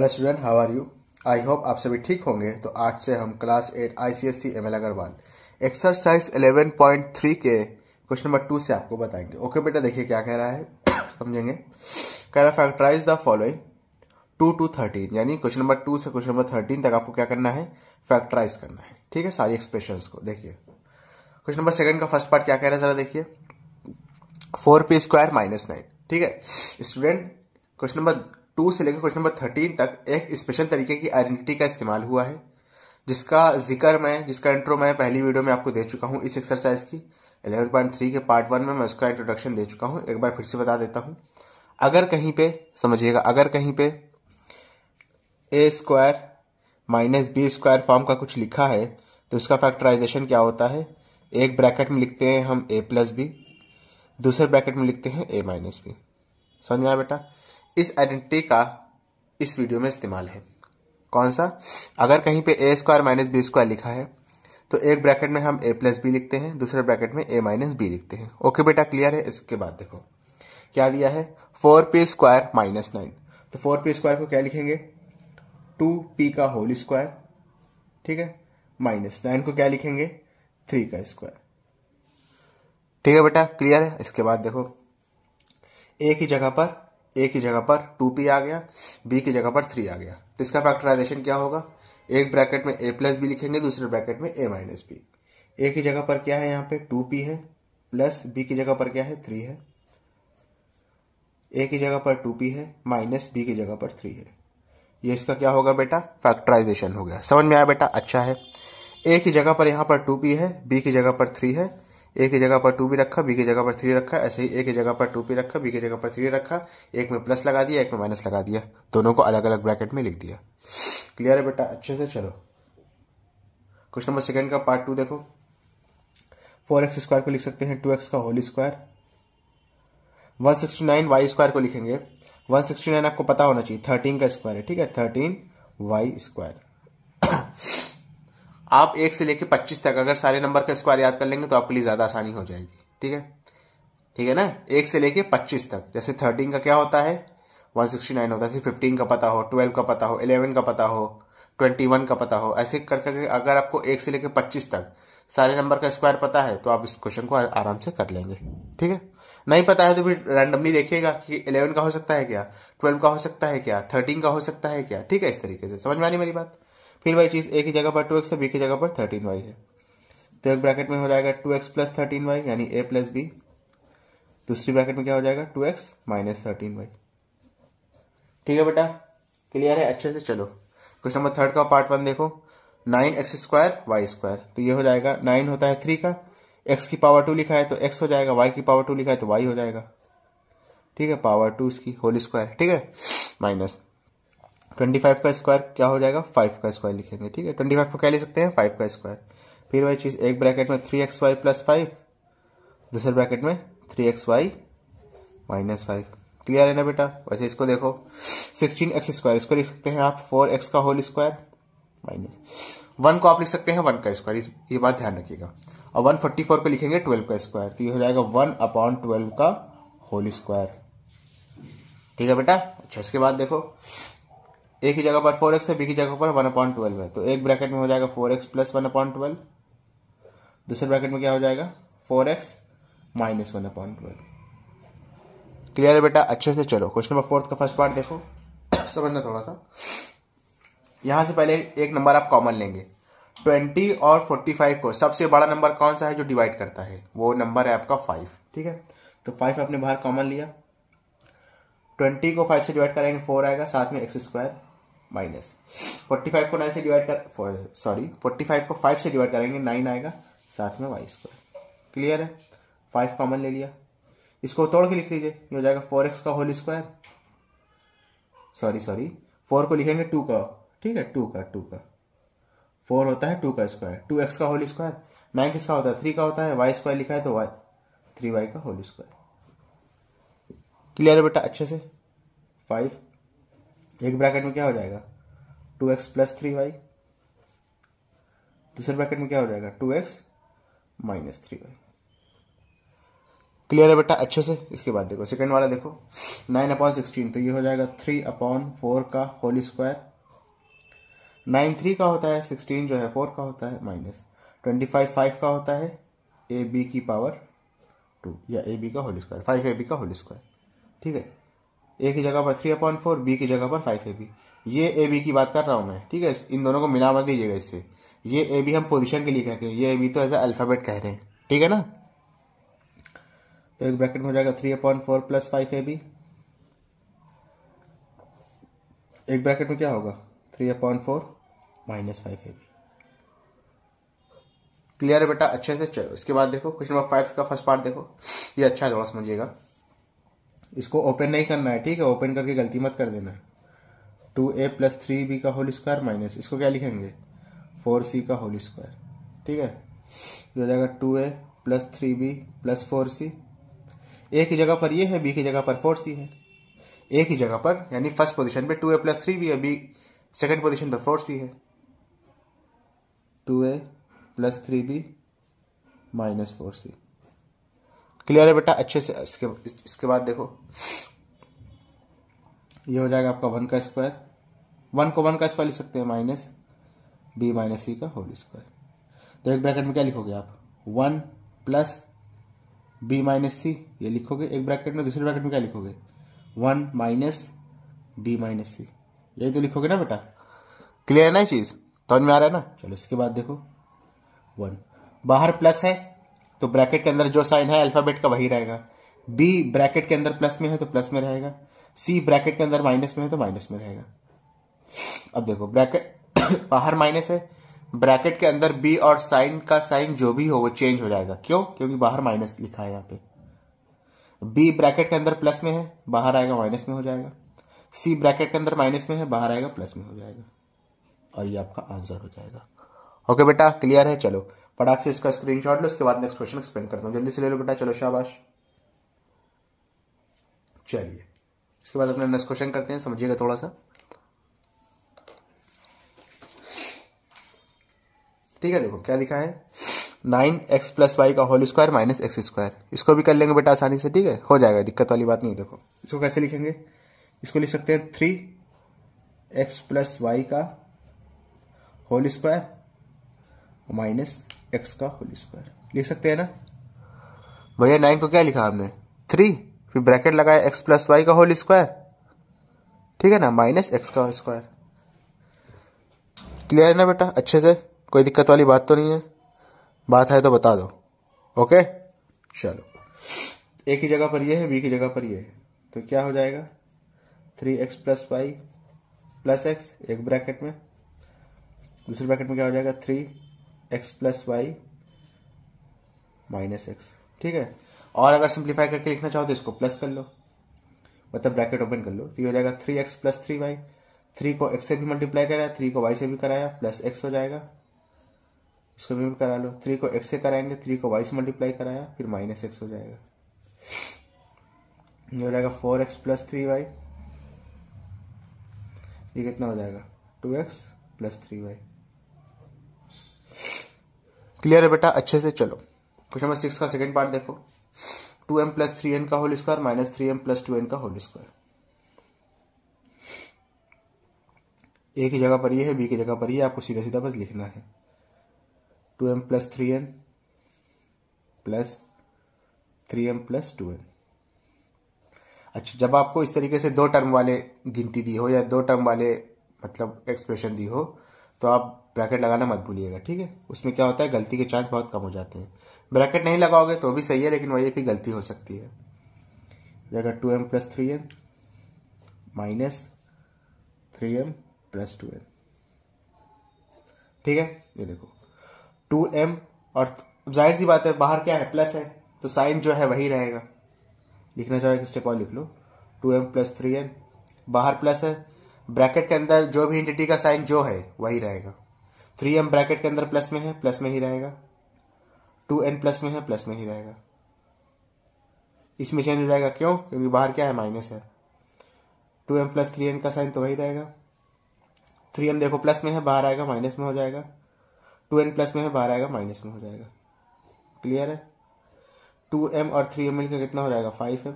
hello student how are you I hope आप सभी ठीक होंगे तो आज से हम class eight I C S E M L Agarwal exercise eleven point three के क्वेश्चन नंबर टू से आपको बताएंगे ओके बेटा देखिए क्या कह रहा है समझेंगे कह रहा है factorise the following two to thirteen यानी क्वेश्चन नंबर टू से क्वेश्चन नंबर थर्टीन तक आपको क्या करना है फैक्टराइज करना है ठीक है सारी एक्सप्रेशन को देखिए क्वेश्चन नंबर सेकेंड का फर्स्ट पार्ट क्या कह रहा है जरा देखिए four P square minus nine ठीक है स्टूडेंट क्वेश्चन नंबर टू से लेकर क्वेश्चन नंबर थर्टीन तक एक स्पेशल तरीके की आइडेंटिटी का इस्तेमाल हुआ है जिसका जिक्र मैं जिसका इंट्रो मैं पहली वीडियो में आपको दे चुका हूँ इस एक्सरसाइज की 11.3 के पार्ट वन में मैं उसका इंट्रोडक्शन दे चुका हूँ एक बार फिर से बता देता हूँ अगर कहीं पे समझिएगा अगर कहीं पे A square minus B square form का कुछ लिखा है तो इसका फैक्टराइजेशन क्या होता है एक ब्रैकेट में लिखते हैं हम ए प्लस बी दूसरे ब्रैकेट में लिखते हैं ए माइनस बी समझ में आया बेटा इस आइडेंटिटी का इस वीडियो में इस्तेमाल है कौन सा अगर कहीं पे A square minus B square लिखा है तो एक ब्रैकेट में हम ए प्लस बी लिखते हैं दूसरे ब्रैकेट में ए माइनस बी लिखते हैं ओके बेटा क्लियर है इसके बाद देखो क्या दिया है four P square minus nine तो फोर पी स्क्वायर को क्या लिखेंगे टू पी का होल स्क्वायर ठीक है माइनस नाइन को क्या लिखेंगे थ्री का स्क्वायर ठीक है बेटा क्लियर है इसके बाद देखो ए की जगह पर ए की जगह पर टू पी आ गया बी की जगह पर थ्री आ गया तो इसका फैक्टराइजेशन क्या होगा एक ब्रैकेट में ए प्लस बी लिखेंगे दूसरे ब्रैकेट में ए माइनस बी ए की जगह पर क्या है यहाँ पे टू पी है प्लस बी की जगह पर क्या है थ्री है ए की जगह पर टू पी है माइनस बी की जगह पर थ्री है ये इसका क्या होगा बेटा फैक्टराइजेशन हो गया समझ में आया बेटा अच्छा है ए की जगह पर यहाँ पर टू पी है बी की जगह पर थ्री है ए की जगह पर टू भी रखा बी की जगह पर थ्री रखा ऐसे ही ए की जगह पर टू भी रखा बी की जगह पर थ्री रखा एक में प्लस लगा दिया एक में माइनस लगा दिया दोनों को अलग अलग ब्रैकेट में लिख दिया क्लियर है बेटा अच्छे से चलो क्वेश्चन नंबर सेकेंड का पार्ट टू देखो फोर एक्स स्क्वायर को लिख सकते हैं टू एक्स का whole square one sixty nine Y square को लिखेंगे वन सिक्सटी नाइन आपको पता होना चाहिए थर्टीन का स्क्वायर है ठीक है थर्टीन वाई स्क्वायर आप एक से लेकर पच्चीस तक अगर सारे नंबर का स्क्वायर याद कर लेंगे तो आपके लिए ज़्यादा आसानी हो जाएगी ठीक है ठीक है ना एक से लेके पच्चीस तक जैसे थर्टीन का क्या होता है वन सिक्सटी नाइन होता है फिफ्टीन का पता हो ट्वेल्व का पता हो इलेवन का पता हो ट्वेंटी वन का पता हो ऐसे कर करके अगर आपको एक से लेकर पच्चीस तक सारे नंबर का स्क्वायर पता है तो आप इस क्वेश्चन को आराम से कर लेंगे ठीक है नहीं पता है तो फिर रैंडमली देखिएगा कि इलेवन का हो सकता है क्या ट्वेल्व का हो सकता है क्या थर्टीन का हो सकता है क्या ठीक है इस तरीके से समझ में आ रही मेरी बात फिर वही चीज़ ए की जगह पर टू एक्स है बी की जगह पर थर्टीन वाई है तो एक ब्रैकेट में हो जाएगा two x plus thirteen Y यानी ए प्लस बी दूसरी ब्रैकेट में क्या हो जाएगा two x minus thirteen Y ठीक है बेटा क्लियर है अच्छे से चलो क्वेश्चन नंबर थर्ड का पार्ट वन देखो nine X square Y square तो ये हो जाएगा नाइन होता है थ्री का एक्स की पावर टू लिखा है तो एक्स हो जाएगा वाई की पावर टू लिखा है तो वाई हो जाएगा ठीक है पावर टू इसकी होल स्क्वायर ठीक है माइनस ट्वेंटी फाइव का स्क्वायर क्या हो जाएगा फाइव का स्क्वायर लिखेंगे ठीक है ट्वेंटी फाइव को क्या लिख सकते हैं फाइव का स्क्वायर फिर वही चीज़ एक ब्रैकेट में three X Y plus five दूसरे ब्रैकेट में three X Y minus five clear है ना बेटा वैसे इसको देखो सिक्सटीन एक्स स्क्वायर इसको लिख सकते हैं आप फोर एक्स का होल स्क्वायर माइनस वन को आप लिख सकते हैं वन का स्क्वायर ये बात ध्यान रखिएगा और वन फोर्टी फोर को लिखेंगे ट्वेल्व का स्क्वायर तो ये हो जाएगा वन अपॉन ट्वेल्व का होल स्क्वायर ठीक है बेटा अच्छा इसके बाद देखो एक ही जगह पर फोर एक्स है बी की जगह पर वन अपॉइंट ट्वेल्व है तो एक ब्रैकेट में हो जाएगा four x plus one upon twelve दूसरे ब्रैकेट में क्या हो जाएगा four x minus one upon twelve clear है बेटा अच्छे से चलो क्वेश्चन नंबर फोर्थ का फर्स्ट पार्ट देखो समझना थोड़ा सा यहां से पहले एक नंबर आप कॉमन लेंगे ट्वेंटी और फोर्टी फाइव को सबसे बड़ा नंबर कौन सा है जो डिवाइड करता है वो नंबर है आपका फाइव ठीक है तो फाइव आपने बाहर कॉमन लिया ट्वेंटी को फाइव से डिवाइड करेंगे फोर आएगा साथ में X square minus forty five को नाइन से डिवाइड कर सॉरी फोर्टी फाइव को फाइव से डिवाइड करेंगे नाइन आएगा साथ में वाई स्क्वायर क्लियर है फाइव कॉमन ले लिया इसको तोड़ के लिख लीजिए ये हो जाएगा फोर एक्स का whole square sorry sorry four को लिखेंगे टू का ठीक है टू का टू का फोर होता है टू का स्क्वायर टू एक्स का होल स्क्वायर नाइन किसका होता है थ्री का होता है वाई स्क्वायर लिखा है तो वाई थ्री वाई का होल स्क्वायर क्लियर है बेटा अच्छे से फाइव एक ब्रैकेट में क्या हो जाएगा two x plus three Y दूसरे ब्रैकेट में क्या हो जाएगा two x minus three Y clear है बेटा अच्छे से इसके बाद देखो सेकंड वाला देखो नाइन अपॉन सिक्सटीन तो ये हो जाएगा थ्री अपॉन फोर का होल स्क्वायर नाइन थ्री का होता है सिक्सटीन जो है फोर का होता है माइनस ट्वेंटी फाइव फाइव का होता है ए बी की पावर टू या ए बी का whole square five A B का होल स्क्वायर ठीक है ए की जगह पर थ्री अपॉइंट फोर बी की जगह पर फाइव ए बी ये ए बी की बात कर रहा हूँ मैं ठीक है इन दोनों को मिला मत दीजिएगा इससे ये ए बी हम पोजिशन के लिए कहते हैं ये ए बी तो ऐसा अल्फ़ाबेट कह रहे हैं ठीक है ना तो एक ब्रैकेट में हो जाएगा three upon four plus five A B एक ब्रैकेट में क्या होगा three upon four minus five A B clear है बेटा अच्छे से चलो इसके बाद देखो क्वेश्चन नंबर फाइव का फर्स्ट पार्ट देखो ये अच्छा है थोड़ा समझिएगा इसको ओपन नहीं करना है ठीक है ओपन करके गलती मत कर देना two A plus three B का होल स्क्वायर माइनस इसको क्या लिखेंगे फोर सी का होल स्क्वायर ठीक है जो हो जाएगा two A plus three B plus four C A की जगह पर ये है बी की जगह पर फोर सी है ए की जगह पर यानी फर्स्ट पोजिशन पर two A plus three B है बी सेकेंड पोजिशन पर फोर सी है two A plus three B minus four C clear है बेटा अच्छे से इसके इसके बाद देखो ये हो जाएगा आपका वन का स्क्वायर वन को वन का स्क्वायर लिख सकते हैं माइनस बी माइनस सी का होल स्क्वायर तो एक ब्रैकेट में क्या लिखोगे आप one plus B minus C ये लिखोगे एक ब्रैकेट में दूसरे ब्रैकेट में क्या लिखोगे one minus B minus C यही तो लिखोगे ना बेटा क्लियर है ना ये चीज़ तो में आ रहा है ना चलो इसके बाद देखो वन बाहर प्लस है तो ब्रैकेट के अंदर जो साइन है अल्फाबेट का वही रहेगा बी ब्रैकेट के अंदर प्लस में है तो प्लस में रहेगा सी ब्रैकेट के अंदर माइनस में है तो माइनस में रहेगा अब देखो ब्रैकेट बाहर माइनस है ब्रैकेट के अंदर बी और साइन का साइन जो भी हो वो चेंज हो जाएगा क्यों क्योंकि बाहर माइनस लिखा है यहाँ पे बी ब्रैकेट के अंदर प्लस में है बाहर आएगा माइनस में हो जाएगा सी ब्रैकेट के अंदर माइनस में है बाहर आएगा प्लस में हो जाएगा और ये आपका आंसर हो जाएगा ओके बेटा क्लियर है चलो फटाक से इसका स्क्रीनशॉट लो उसके बाद नेक्स्ट क्वेश्चन एक्सप्लेन करता हूँ जल्दी से ले लो बेटा चलो शाबाश चलिए इसके बाद अपना नेक्स्ट क्वेश्चन करते हैं समझिएगा थोड़ा सा ठीक है देखो क्या लिखा है नाइन एक्स प्लस वाई का whole square minus X square इसको भी कर लेंगे बेटा आसानी से ठीक है हो जाएगा दिक्कत वाली बात नहीं देखो इसको कैसे लिखेंगे इसको लिख सकते हैं थ्री एक्स प्लस वाई का होल स्क्वायर माइनस एक्स का होल स्क्वायर लिख सकते हैं ना भैया नाइन को क्या लिखा हमने थ्री फिर ब्रैकेट लगाया एक्स प्लस वाई का होल स्क्वायर ठीक है ना माइनस एक्स का स्क्वायर क्लियर है ना बेटा अच्छे से कोई दिक्कत वाली बात तो नहीं है बात है तो बता दो ओके चलो ए की जगह पर ये है बी की जगह पर ये है तो क्या हो जाएगा three x plus y plus x एक ब्रैकेट में दूसरे ब्रैकेट में क्या हो जाएगा three x plus y minus x ठीक है और अगर सिंप्लीफाई करके लिखना चाहो तो इसको प्लस कर लो मतलब ब्रैकेट ओपन कर लो तो ये हो जाएगा three x plus three y three को एक्स से भी मल्टीप्लाई कराया थ्री को वाई से भी कराया प्लस एक्स हो जाएगा इसको भी करा लो थ्री को एक्स से कराएंगे थ्री को वाई से मल्टीप्लाई कराया फिर माइनस एक्स हो जाएगा ये हो जाएगा four x plus three y ये कितना हो जाएगा two x plus three Y clear है बेटा अच्छे से चलो क्वेश्चन नंबर सिक्स का सेकेंड पार्ट देखो two m plus three n का whole square minus three m plus two n का होल स्क्वायर ए की जगह पर ये है बी की जगह पर ये आपको सीधा सीधा बस लिखना है two m plus three n plus three m plus two n अच्छा जब आपको इस तरीके से दो टर्म वाले गिनती दी हो या दो टर्म वाले मतलब एक्सप्रेशन दी हो तो आप ब्रैकेट लगाना मत भूलिएगा ठीक है उसमें क्या होता है गलती के चांस बहुत कम हो जाते हैं ब्रैकेट नहीं लगाओगे तो भी सही है लेकिन वही भी गलती हो सकती है अगर two m plus three m minus three m plus two m ठीक है ये देखो टू एम और जाहिर सी बात है बाहर क्या है प्लस है तो साइन जो है वही रहेगा लिखना चाहो स्टेप और लिख लो two m plus three m बाहर प्लस है ब्रैकेट के अंदर जो भी इंटिटी का साइन जो है वही रहेगा थ्री एम ब्रैकेट के अंदर प्लस में है प्लस में ही रहेगा टू एन प्लस में है प्लस में ही रहेगा इसमें चेंज हो जाएगा क्यों क्योंकि बाहर क्या है माइनस है two m plus three n का साइन तो वही रहेगा थ्री एम देखो प्लस में है बाहर आएगा माइनस में हो जाएगा टू एन प्लस में है बाहर आएगा माइनस में हो जाएगा क्लियर है टू एम और थ्री एम मिलकर कितना हो जाएगा five m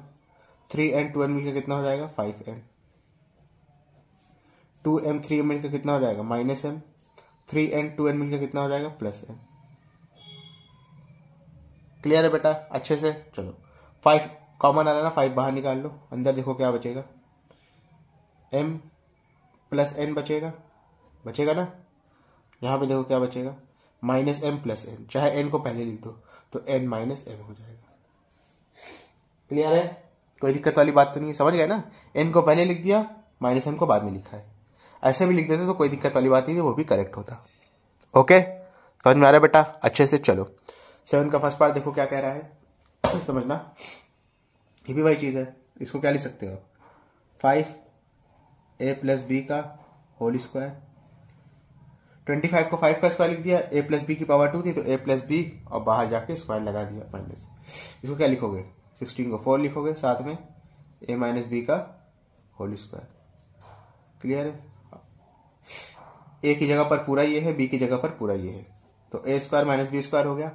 three n two n मिलकर कितना हो जाएगा five n two m three m मिलकर कितना हो जाएगा minus m three n two n मिलकर कितना हो जाएगा प्लस एन क्लियर है बेटा अच्छे से चलो फाइव कॉमन आ रहा है ना फाइव बाहर निकाल लो अंदर देखो क्या बचेगा एम प्लस एन बचेगा बचेगा ना यहाँ पे देखो क्या बचेगा माइनस एम प्लस एन चाहे एन को पहले लिख दो तो एन माइनस एम हो जाएगा क्लियर है कोई दिक्कत वाली बात तो नहीं है समझ गए ना एन को पहले लिख दिया माइनस एम को बाद में लिखा है ऐसे भी लिख देते तो कोई दिक्कत वाली बात नहीं थी वो भी करेक्ट होता ओके समझ में आ रहा है बेटा अच्छे से चलो सेवन का फर्स्ट पार्ट देखो क्या कह रहा है समझना ये भी वही चीज़ है इसको क्या लिख सकते हो फाइव ए प्लस बी का होल स्क्वायर ट्वेंटी फाइव को फाइव का स्क्वायर लिख दिया ए प्लस बी की पावर टू थी तो ए प्लस बी और बाहर जाके स्क्वायर लगा दिया माइनस इसको क्या लिखोगे सिक्सटीन को फोर लिखोगे साथ में ए माइनस बी का होल स्क्वायर क्लियर है ए की जगह पर पूरा ये है बी की जगह पर पूरा ये है तो a square minus B square हो गया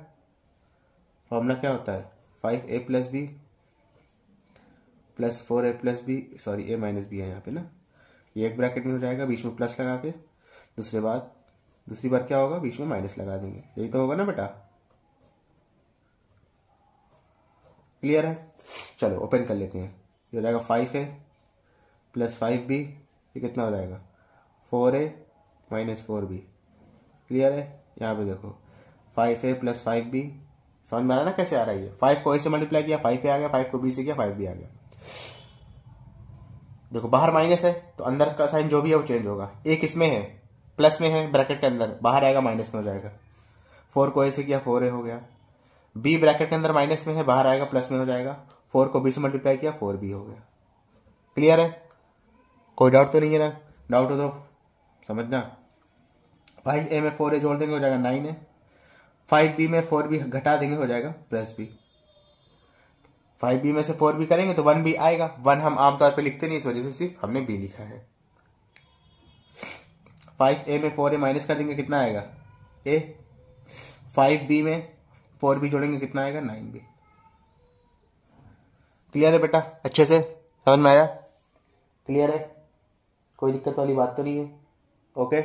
फॉर्मूला क्या होता है five a plus b plus four a plus b sorry a minus b है यहाँ पे ना ये एक ब्रैकेट में हो जाएगा बीच में प्लस लगा के दूसरे बार दूसरी बार क्या होगा बीच में माइनस लगा देंगे यही तो होगा ना बेटा क्लियर है चलो ओपन कर लेते हैं ये हो जाएगा five a plus five b ये कितना हो जाएगा four a minus four b clear है यहाँ पे देखो five a plus five b समझ में आ रहा ना कैसे आ रहा है फाइव को ए से मल्टीप्लाई किया फाइव ए आ गया फाइव को बी से किया फाइव बी आ गया देखो बाहर माइनस है तो अंदर का साइन जो भी है वो चेंज होगा ए किसमें है प्लस में है ब्रैकेट के अंदर बाहर आएगा माइनस में हो जाएगा फोर को ए से किया फोर ए हो गया बी ब्रैकेट के अंदर माइनस में है बाहर आएगा प्लस में हो जाएगा फोर को बी से मल्टीप्लाई किया फोर बी हो गया क्लियर है कोई डाउट तो नहीं है ना डाउट हो तो समझना फाइव ए में फोर ए जोड़ देंगे हो जाएगा नाइन ए फाइव बी में फोर बी घटा देंगे हो जाएगा प्लस बी फाइव बी में से फोर बी करेंगे तो वन बी आएगा वन हम आमतौर पर लिखते नहीं इस वजह से सिर्फ हमने बी लिखा है फाइव ए में फोर ए माइनस कर देंगे कितना आएगा ए फाइव बी में फोर बी जोड़ेंगे कितना आएगा नाइन बी क्लियर है बेटा अच्छे से समझ में आया क्लियर है कोई दिक्कत वाली बात तो नहीं है ओके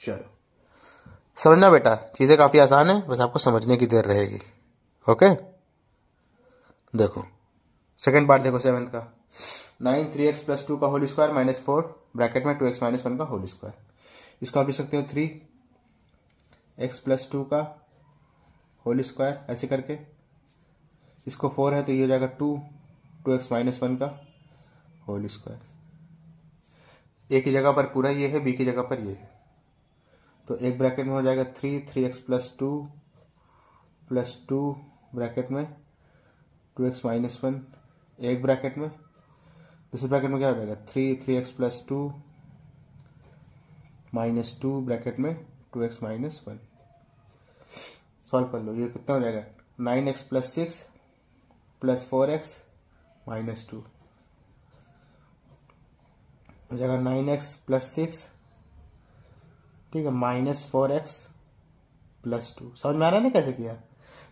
चलो समझना बेटा चीज़ें काफ़ी आसान है बस आपको समझने की देर रहेगी ओके देखो सेकेंड पार्ट देखो सेवन्थ का nine three x plus two का whole square minus four bracket में टू एक्स माइनस वन का होल स्क्वायर इसको आप लिख सकते हो थ्री एक्स प्लस टू का होल स्क्वायर ऐसे करके इसको फोर है तो ये हो जाएगा two two x minus one का होल स्क्वायर ए की जगह पर पूरा ये है बी की जगह पर ये है तो एक ब्रैकेट में हो जाएगा three three x plus two plus two bracket में टू एक्स माइनस वन एक ब्रैकेट में दूसरे ब्रैकेट में क्या हो जाएगा three three x plus two minus two bracket में two x minus one solve कर लो ये कितना हो जाएगा nine x plus six plus four x minus two जगह नाइन एक्स प्लस सिक्स ठीक है minus four x plus two समझ में आ रहा है ना कैसे किया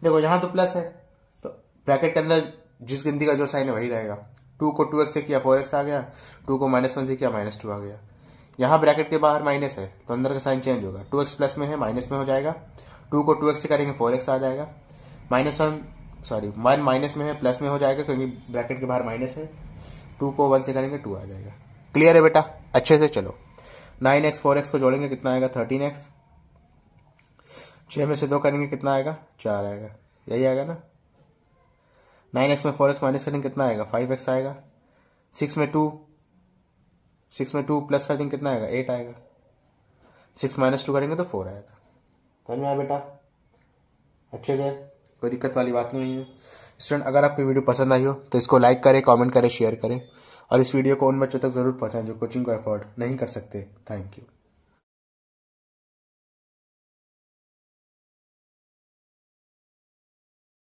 देखो यहाँ तो प्लस है तो ब्रैकेट के अंदर जिस गिनती का जो साइन है वही रहेगा टू को टू एक्स से किया फोर एक्स आ गया टू को माइनस वन से किया माइनस टू आ गया यहाँ ब्रैकेट के बाहर माइनस है तो अंदर का साइन चेंज होगा टू एक्स प्लस में है माइनस में हो जाएगा टू को टू एक्स से करेंगे फोर एक्स आ जाएगा minus one sorry one minus में है प्लस में हो जाएगा क्योंकि ब्रैकेट के बाहर माइनस है टू को वन से करेंगे टू आ जाएगा क्लियर है बेटा अच्छे से चलो नाइन एक्स फोर एक्स को जोड़ेंगे कितना आएगा थर्टीन एक्स छः में से दो करेंगे कितना आएगा चार आएगा यही आएगा ना नाइन एक्स में फोर एक्स माइनस करेंगे कितना आएगा फाइव एक्स आएगा सिक्स में टू सिक्स में टू प्लस कर देंगे कितना आएगा एट आएगा सिक्स माइनस टू करेंगे तो फोर आया था समझ में आया बेटा अच्छे से कोई दिक्कत वाली बात नहीं है स्टूडेंट अगर आपकी वीडियो पसंद आई हो तो इसको लाइक करें कमेंट करें शेयर करें और इस वीडियो को उन बच्चों तक जरूर पहुंचाएं जो कोचिंग को अफोर्ड नहीं कर सकते थैंक यू